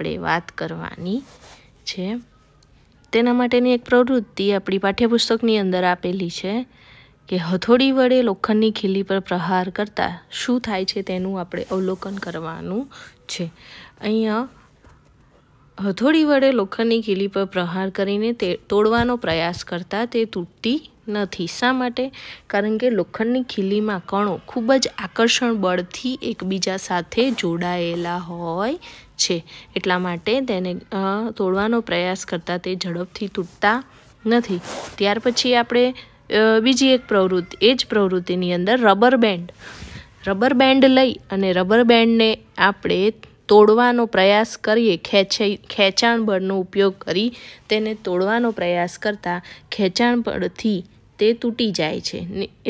આપણે વાત કરવાની છે તેના માટેની એક પ્રવૃત્તિ આપણી પાઠ્યપુસ્તકની અંદર આપેલી છે કે હથોડી વડે લોખંડની ખીલી પર પ્રહાર કરતાં શું થાય છે તેનું આપણે અવલોકન કરવાનું છે અહીંયા હથોડી વડે લોખંડની ખીલી પર પ્રહાર કરીને તે તોડવાનો પ્રયાસ કરતાં તે તૂટતી નથી શા માટે કારણ કે લોખંડની ખીલીમાં કણો ખૂબ જ આકર્ષણ બળથી એકબીજા સાથે જોડાયેલા હોય છે એટલા માટે તેને તોડવાનો પ્રયાસ કરતાં તે ઝડપથી તૂટતા નથી ત્યાર પછી આપણે બીજી એક પ્રવૃત્તિ એ જ પ્રવૃત્તિની અંદર રબર બેન્ડ રબર બેન્ડ લઈ અને રબર બેન્ડને આપણે તોડવાનો પ્રયાસ કરીએ ખેંચાઈ ખેંચાણ બળનો ઉપયોગ કરી તેને તોડવાનો પ્રયાસ કરતાં ખેંચાણ બળથી તે તૂટી જાય છે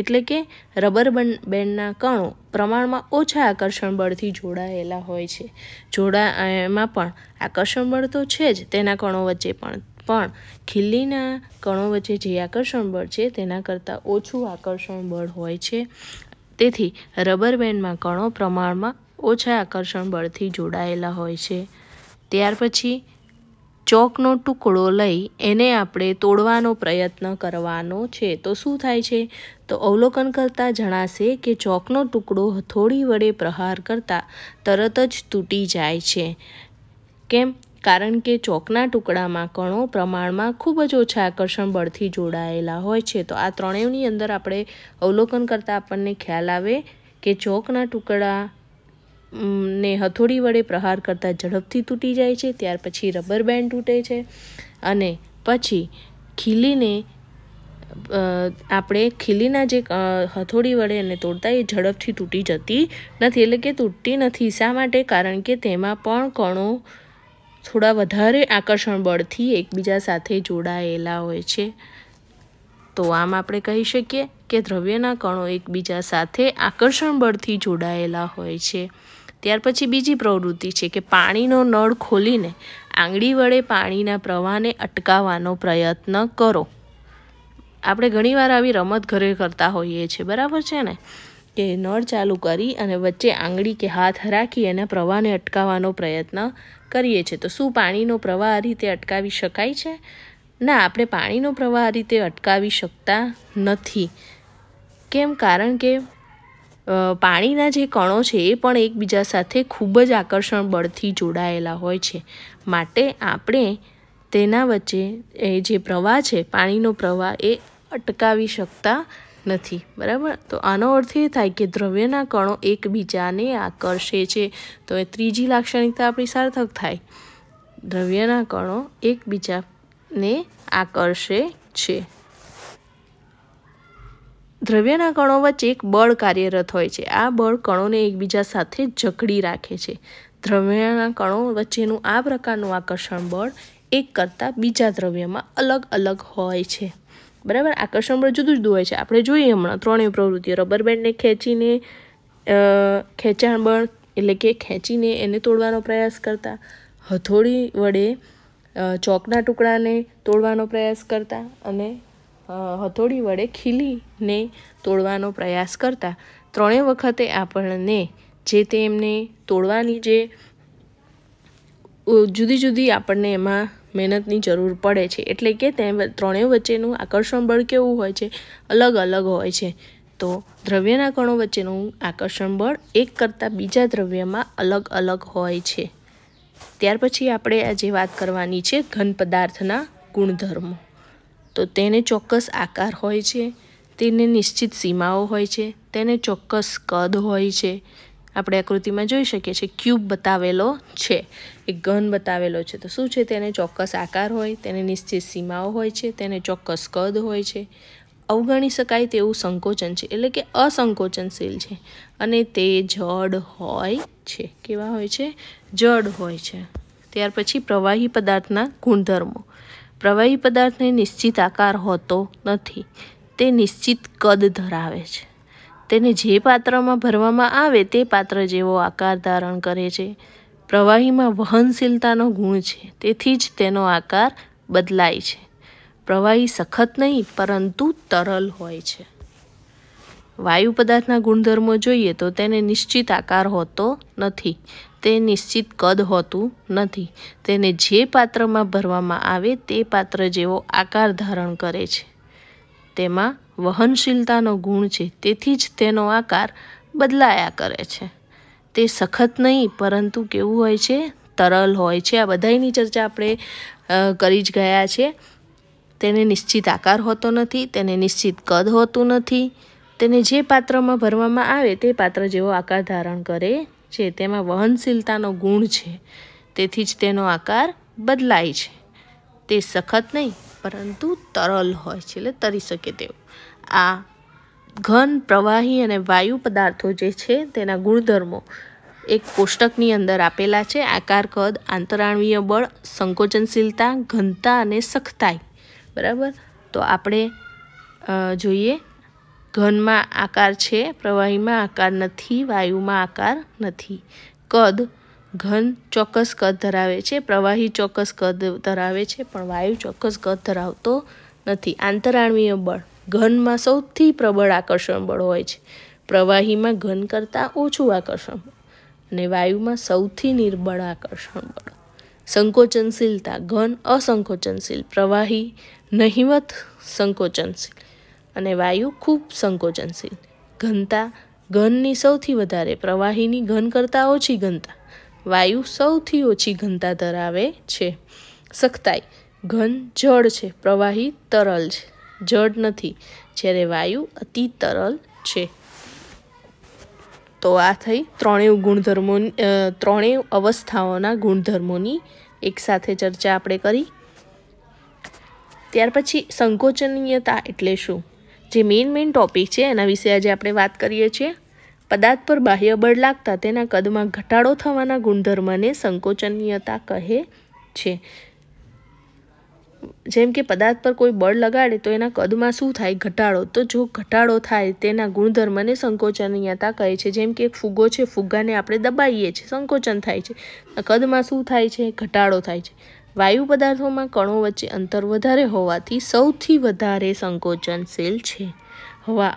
એટલે કે રબર બેન્ડના કણો પ્રમાણમાં ઓછા આકર્ષણ બળથી જોડાયેલા હોય છે જોડા એમાં પણ આકર્ષણ બળ તો છે જ તેના કણો વચ્ચે પણ પણ ખીલીના કણો વચ્ચે જે આકર્ષણ બળ છે તેના કરતાં ઓછું આકર્ષણ બળ હોય છે તેથી રબર બેન્ડમાં કણો પ્રમાણમાં ઓછા આકર્ષણ બળથી જોડાયેલા હોય છે ત્યાર પછી ચોકનો ટુકડો લઈ એને આપણે તોડવાનો પ્રયત્ન કરવાનો છે તો શું થાય છે તો અવલોકન કરતાં જણાશે કે ચોકનો ટુકડો હથોડી વડે પ્રહાર કરતાં તરત જ તૂટી જાય છે કેમ કારણ કે ચોકના ટુકડામાં કણો પ્રમાણમાં ખૂબ જ ઓછા આકર્ષણ બળથી જોડાયેલા હોય છે તો આ ત્રણેયની અંદર આપણે અવલોકન કરતાં આપણને ખ્યાલ આવે કે ચોકના ટુકડા ને હથોડી વડે પ્રહાર કરતાં ઝડપથી તૂટી જાય છે ત્યાર પછી રબર બેન્ડ તૂટે છે અને પછી ખીલીને આપણે ખીલીના જે હથોડી વડે એને તોડતા એ ઝડપથી તૂટી જતી નથી એટલે કે તૂટતી નથી શા માટે કારણ કે તેમાં પણ કણો થોડા વધારે આકર્ષણ બળથી એકબીજા સાથે જોડાયેલા હોય છે તો આમ આપણે કહી શકીએ કે દ્રવ્યના કણો એકબીજા સાથે આકર્ષણ બળથી જોડાયેલા હોય છે ત્યાર પછી બીજી પ્રવૃત્તિ છે કે પાણીનો નળ ખોલીને આંગળી વડે પાણીના પ્રવાહને અટકાવવાનો પ્રયત્ન કરો આપણે ઘણીવાર આવી રમત ઘરે કરતા હોઈએ છીએ બરાબર છે ને કે નળ ચાલુ કરી અને વચ્ચે આંગળી કે હાથ રાખી એના પ્રવાહને અટકાવવાનો પ્રયત્ન કરીએ છીએ તો શું પાણીનો પ્રવાહ આ રીતે અટકાવી શકાય છે ના આપણે પાણીનો પ્રવાહ આ રીતે અટકાવી શકતા નથી કેમ કારણ કે પાણીના જે કણો છે એ પણ એકબીજા સાથે ખૂબ જ આકર્ષણ બળથી જોડાયેલા હોય છે માટે આપણે તેના વચ્ચે એ જે પ્રવાહ છે પાણીનો પ્રવાહ એ અટકાવી શકતા નથી બરાબર તો આનો અર્થ એ થાય કે દ્રવ્યના કણો એકબીજાને આકર્ષે છે તો એ ત્રીજી લાક્ષણિકતા આપણી સાર્થક થાય દ્રવ્યના કણો એકબીજાને આકર્ષે છે દ્રવ્યના કણો વચ્ચે એક બળ કાર્યરત હોય છે આ બળ કણોને એકબીજા સાથે જકડી રાખે છે દ્રવ્યના કણો વચ્ચેનું આ પ્રકારનું આકર્ષણ બળ એક કરતાં બીજા દ્રવ્યમાં અલગ અલગ હોય છે બરાબર આકર્ષણ બળ જુદું જુદું હોય છે આપણે જોઈએ હમણાં ત્રણેય પ્રવૃત્તિઓ રબર બેન્ડને ખેંચીને ખેંચાણ બળ એટલે કે ખેંચીને એને તોડવાનો પ્રયાસ કરતા હથોડી વડે ચોકના ટુકડાને તોડવાનો પ્રયાસ કરતા અને હથોડી વડે ખીલીને તોડવાનો પ્રયાસ કરતા ત્રણેય વખતે આપણને જે તે એમને તોડવાની જે જુદી જુદી આપણને એમાં મહેનતની જરૂર પડે છે એટલે કે તે ત્રણેય વચ્ચેનું આકર્ષણ બળ કેવું હોય છે અલગ અલગ હોય છે તો દ્રવ્યના કણો વચ્ચેનું આકર્ષણ બળ એક કરતાં બીજા દ્રવ્યમાં અલગ અલગ હોય છે ત્યાર પછી આપણે આજે વાત કરવાની છે ઘન પદાર્થના ગુણધર્મો તો તેને ચોક્કસ આકાર હોય છે તેને નિશ્ચિત સીમાઓ હોય છે તેને ચોક્કસ કદ હોય છે આપણે આકૃતિમાં જોઈ શકીએ છીએ ક્યુબ બતાવેલો છે એ ઘન બતાવેલો છે તો શું છે તેને ચોક્કસ આકાર હોય તેને નિશ્ચિત સીમાઓ હોય છે તેને ચોક્કસ કદ હોય છે અવગણી શકાય તેવું સંકોચન છે એટલે કે અસંકોચનશીલ છે અને તે જડ હોય છે કેવા હોય છે જડ હોય છે ત્યાર પછી પ્રવાહી પદાર્થના ગુણધર્મો પ્રવાહી પદાર્થને નિશ્ચિત આકાર હોતો નથી તે નિશ્ચિત કદ ધરાવે છે તેને જે પાત્રમાં ભરવામાં આવે તે પાત્ર જેવો આકાર ધારણ કરે છે પ્રવાહીમાં વહનશીલતાનો ગુણ છે તેથી જ તેનો આકાર બદલાય છે પ્રવાહી સખત નહીં પરંતુ તરલ હોય છે વાયુ પદાર્થના ગુણધર્મો જોઈએ તો તેને નિશ્ચિત આકાર હોતો નથી તે નિશ્ચિત કદ હોતું નથી તેને જે પાત્રમાં ભરવામાં આવે તે પાત્ર જેવો આકાર ધારણ કરે છે તેમાં વહનશીલતાનો ગુણ છે તેથી જ તેનો આકાર બદલાયા કરે છે તે સખત નહીં પરંતુ કેવું હોય છે તરલ હોય છે આ બધાની ચર્ચા આપણે કરી જ ગયા છે તેને નિશ્ચિત આકાર હોતો નથી તેને નિશ્ચિત કદ હોતું નથી તેને જે પાત્રમાં ભરવામાં આવે તે પાત્ર જેવો આકાર ધારણ કરે છે તેમાં વહનશીલતાનો ગુણ છે તેથી જ તેનો આકાર બદલાય છે તે સખત નહીં પરંતુ તરલ હોય છે એટલે તરી શકે તેવું આ ઘન પ્રવાહી અને વાયુ પદાર્થો જે છે તેના ગુણધર્મો એક કોષ્ટકની અંદર આપેલા છે આકાર કદ આંતરાણવીય બળ સંકોચનશીલતા ઘનતા અને સખતાઈ બરાબર તો આપણે જોઈએ ઘનમાં આકાર છે પ્રવાહીમાં આકાર નથી વાયુમાં આકાર નથી કદ ઘન ચોક્કસ કદ ધરાવે છે પ્રવાહી ચોક્કસ કદ ધરાવે છે પણ વાયુ ચોક્કસ કદ ધરાવતો નથી આંતરાણવીય બળ ઘનમાં સૌથી પ્રબળ આકર્ષણ બળ હોય છે પ્રવાહીમાં ઘન કરતાં ઓછું આકર્ષણ બળ અને વાયુમાં સૌથી નિર્બળ આકર્ષણ બળ સંકોચનશીલતા ઘન અસંકોચનશીલ પ્રવાહી નહિવત સંકોચનશીલ અને વાયુ ખૂબ સંકોચનશીલ ઘનતા ઘનની સૌથી વધારે પ્રવાહીની ઘન કરતાં ઓછી ઘનતા વાયુ સૌથી ઓછી ઘનતા ધરાવે છે સખતાઈ ઘન જળ છે પ્રવાહી તરલ છે જળ નથી જ્યારે વાયુ અતિ તરલ છે તો આ થઈ ત્રણેય ગુણધર્મો ત્રણેય અવસ્થાઓના ગુણધર્મોની એકસાથે ચર્ચા આપણે કરી ત્યાર પછી સંકોચનીયતા એટલે શું જે મેઇન મેઇન ટોપિક છે એના વિશે આજે આપણે વાત કરીએ છીએ પદાર્થ પર બાહ્ય બળ લાગતા તેના કદમાં ઘટાડો થવાના ગુણધર્મને સંકોચનીયતા કહે છે જેમ કે પદાર્થ પર કોઈ બળ લગાડે તો એના કદમાં શું થાય ઘટાડો તો જો ઘટાડો થાય તેના ગુણધર્મને સંકોચનીયતા કહે છે જેમ કે ફુગ્ગો છે ફુગ્ગાને આપણે દબાઈએ છીએ સંકોચન થાય છે કદમાં શું થાય છે ઘટાડો થાય છે વાયુ પદાર્થોમાં કણો વચ્ચે અંતર વધારે હોવાથી સૌથી વધારે સંકોચનશીલ છે હવા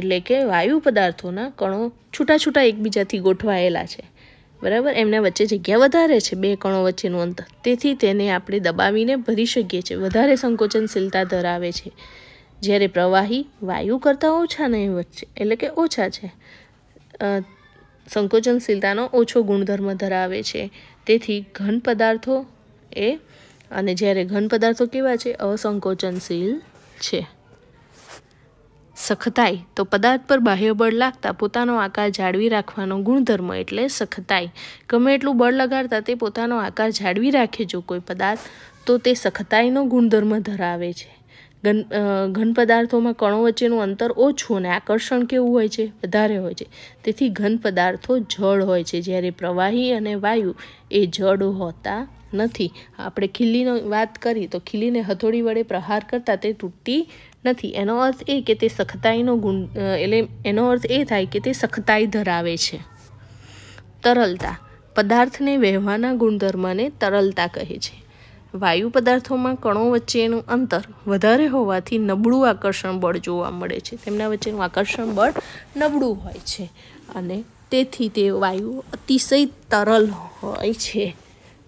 એટલે કે વાયુ પદાર્થોના કણો છૂટા છૂટા એકબીજાથી ગોઠવાયેલા છે બરાબર એમના વચ્ચે જગ્યા વધારે છે બે કણો વચ્ચેનું અંતર તેથી તેને આપણે દબાવીને ભરી શકીએ છીએ વધારે સંકોચનશીલતા ધરાવે છે જ્યારે પ્રવાહી વાયુ કરતાં ઓછા નહીં વચ્ચે એટલે કે ઓછા છે સંકોચનશીલતાનો ઓછો ગુણધર્મ ધરાવે છે તેથી ઘન પદાર્થો એ અને જ્યારે ઘન પદાર્થો કેવા છે અસંકોચનશીલ છે સખતાઈ તો પદાર્થ પર બાહ્ય બળ લાગતા પોતાનો આકાર જાળવી રાખવાનો ગુણધર્મ એટલે સખતાઈ ગમે એટલું બળ લગાડતા તે પોતાનો આકાર જાળવી રાખે જો કોઈ પદાર્થ તો તે સખતાઈનો ગુણધર્મ ધરાવે છે ઘન ઘન પદાર્થોમાં કણો વચ્ચેનું અંતર ઓછું અને આકર્ષણ કેવું હોય છે વધારે હોય છે તેથી ઘન પદાર્થો જળ હોય છે જ્યારે પ્રવાહી અને વાયુ એ જળ હોતા નથી આપણે ખીલીની વાત કરી તો ખીલીને હથોડી વડે પ્રહાર કરતાં તે તૂટતી નથી એનો અર્થ એ કે તે સખતાઈનો ગુણ એટલે એનો અર્થ એ થાય કે તે સખતાઈ ધરાવે છે તરલતા પદાર્થને વહેવાના ગુણધર્મને તરલતા કહે છે વાયુ પદાર્થોમાં કણો વચ્ચેનું અંતર વધારે હોવાથી નબળું આકર્ષણ બળ જોવા મળે છે તેમના વચ્ચેનું આકર્ષણ બળ નબળું હોય છે અને તેથી તે વાયુ અતિશય તરલ હોય છે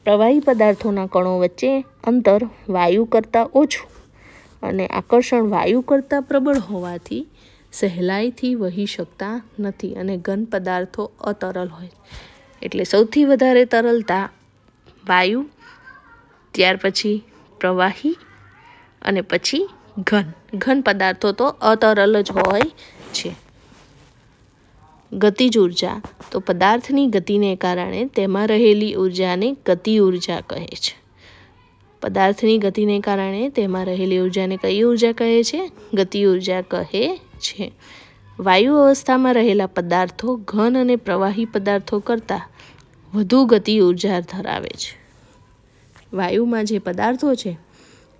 પ્રવાહી પદાર્થોના કણો વચ્ચે અંતર વાયુ કરતાં ઓછું અને આકર્ષણ વાયુ કરતાં પ્રબળ હોવાથી સહેલાઈથી વહી શકતા નથી અને ઘન પદાર્થો અતરલ હોય એટલે સૌથી વધારે તરલતા વાયુ ત્યાર પછી પ્રવાહી અને પછી ઘન ઘન પદાર્થો તો અતરલ જ હોય છે ગતિજ ઉર્જા તો પદાર્થની ગતિને કારણે તેમાં રહેલી ઉર્જાને ગતિ ઉર્જા કહે છે પદાર્થની ગતિને કારણે તેમાં રહેલી ઉર્જાને કઈ ઉર્જા કહે છે ગતિ ઉર્જા કહે છે વાયુ અવસ્થામાં રહેલા પદાર્થો ઘન અને પ્રવાહી પદાર્થો કરતાં વધુ ગતિ ઉર્જા ધરાવે છે વાયુમાં જે પદાર્થો છે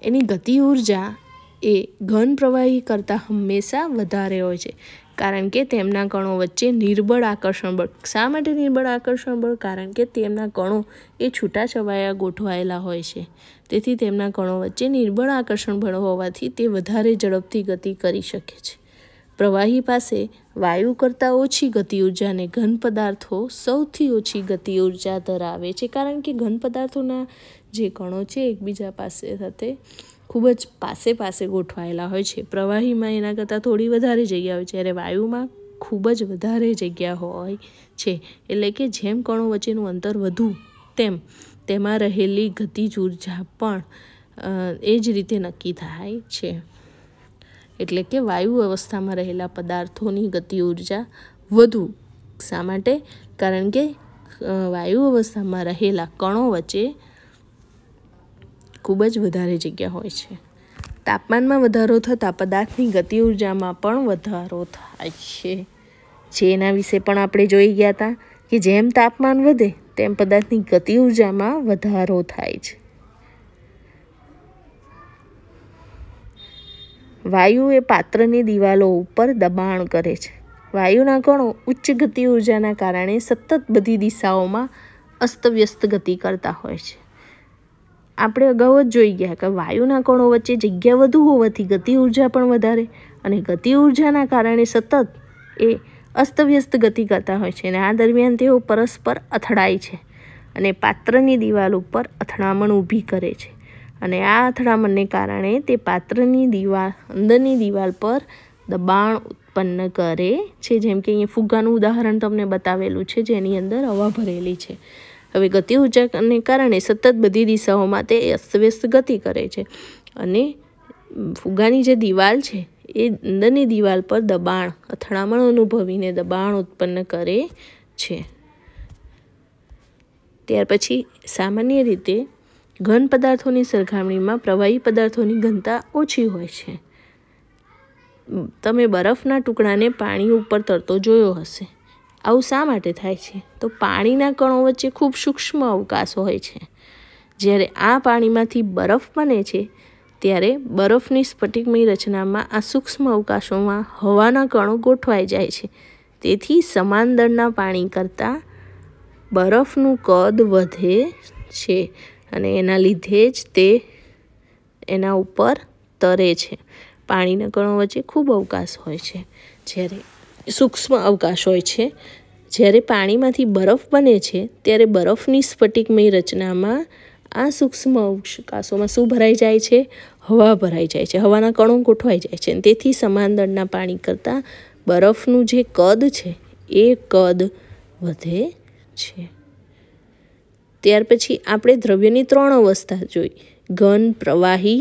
એની ગતિ ઉર્જા એ ઘન પ્રવાહી કરતાં હંમેશા વધારે હોય છે કારણ કે તેમના કણો વચ્ચે નિર્બળ આકર્ષણ બળ શા માટે નિર્બળ આકર્ષણ બળ કારણ કે તેમના કણો એ છૂટા છવાયા ગોઠવાયેલા હોય છે તેથી તેમના કણો વચ્ચે નિર્બળ આકર્ષણ બળ હોવાથી તે વધારે ઝડપથી ગતિ કરી શકે છે પ્રવાહી પાસે વાયુ કરતાં ઓછી ગતિ ઉર્જાને ઘન પદાર્થો સૌથી ઓછી ગતિ ઉર્જા ધરાવે છે કારણ કે ઘન પદાર્થોના જે કણો છે એકબીજા પાસે સાથે ખૂબ જ પાસે પાસે ગોઠવાયેલા હોય છે પ્રવાહીમાં એના કરતાં થોડી વધારે જગ્યા હોય છે જ્યારે વાયુમાં ખૂબ જ વધારે જગ્યા હોય છે એટલે કે જેમ કણો વચ્ચેનું અંતર વધુ તેમ તેમાં રહેલી ગતિજ ઉર્જા પણ એ જ રીતે નક્કી થાય છે એટલે કે વાયુ અવસ્થામાં રહેલા પદાર્થોની ગતિ ઉર્જા વધુ શા માટે કારણ કે વાયુ અવસ્થામાં રહેલા કણો વચ્ચે ખૂબ જ વધારે જગ્યા હોય છે તાપમાનમાં વધારો થતાં પદાર્થની ગતિ ઉર્જામાં પણ વધારો થાય છે જે એના વિશે પણ આપણે જોઈ ગયા હતા કે જેમ તાપમાન વધે તેમ પદાર્થની ગતિ ઉર્જામાં વધારો થાય છે વાયુ એ પાત્રની દિવાલો ઉપર દબાણ કરે છે વાયુના કણો ઉચ્ચ ગતિ ઉર્જાના કારણે સતત બધી દિશાઓમાં અસ્તવ્યસ્ત ગતિ કરતા હોય છે આપણે અગાઉ જ જોઈ ગયા કે વાયુના કણો વચ્ચે જગ્યા વધુ હોવાથી ગતિ ઉર્જા પણ વધારે અને ગતિ ઉર્જાના કારણે સતત એ અસ્તવ્યસ્ત ગતિ કરતા હોય છે અને આ દરમિયાન તેઓ પરસ્પર અથડાય છે અને પાત્રની દિવાલ ઉપર અથડામણ ઊભી કરે છે અને આ અથડામણને કારણે તે પાત્રની દિવાલ અંદરની દિવાલ પર દબાણ ઉત્પન્ન કરે છે જેમ કે અહીંયા ફુગ્ગાનું ઉદાહરણ તમને બતાવેલું છે જેની અંદર હવા ભરેલી છે હવે ગતિ ઉર્જાને કારણે સતત બધી દિશાઓમાં તે અસ્તવ્યસ્ત ગતિ કરે છે અને ફુગ્ગાની જે દિવાલ છે એ અંદરની દિવાલ પર દબાણ અથડામણ અનુભવીને દબાણ ઉત્પન્ન કરે છે ત્યાર પછી સામાન્ય રીતે ઘન પદાર્થોની સરખામણીમાં પ્રવાહી પદાર્થોની ઘનતા ઓછી હોય છે તમે બરફના ટુકડાને પાણી ઉપર તરતો જોયો હશે આવું શા માટે થાય છે તો પાણીના કણો વચ્ચે ખૂબ સૂક્ષ્મ અવકાશો હોય છે જ્યારે આ પાણીમાંથી બરફ બને છે ત્યારે બરફની સ્ફટિકમય રચનામાં આ સૂક્ષ્મ અવકાશોમાં હવાના કણો ગોઠવાઈ જાય છે તેથી સમાન દળના પાણી કરતાં બરફનું કદ વધે છે અને એના લીધે જ તે એના ઉપર તરે છે પાણીના કણો વચ્ચે ખૂબ અવકાશ હોય છે જ્યારે સૂક્ષ્મ અવકાશ હોય છે જ્યારે પાણીમાંથી બરફ બને છે ત્યારે બરફની સ્ફટિકમય રચનામાં આ સૂક્ષ્મ અવકાશોમાં શું ભરાઈ જાય છે હવા ભરાઈ જાય છે હવાના કણો ગોઠવાઈ જાય છે તેથી સમાન દળના પાણી કરતાં બરફનું જે કદ છે એ કદ વધે છે ત્યાર પછી આપણે દ્રવ્યની ત્રણ અવસ્થા જોઈ ઘન પ્રવાહી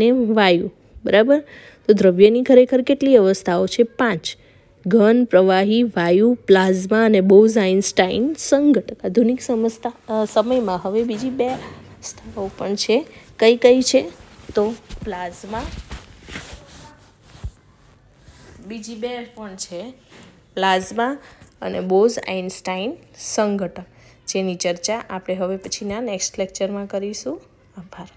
ને વાયુ બરાબર તો દ્રવ્યની ખરેખર કેટલી અવસ્થાઓ છે પાંચ ઘન પ્રવાહી વાયુ પ્લાઝમા અને બોઝ આઇન્સ્ટાઇન સંગઠક આધુનિક સમસ્તા સમયમાં હવે બીજી બે અવસ્થાઓ પણ છે કઈ કઈ છે તો પ્લાઝમા બીજી બે પણ છે પ્લાઝમા અને બોઝ આઇન્સ્ટાઇન સંગઠક જેની ચર્ચા આપણે હવે પછીના નેક્સ્ટ લેક્ચરમાં કરીશું આભાર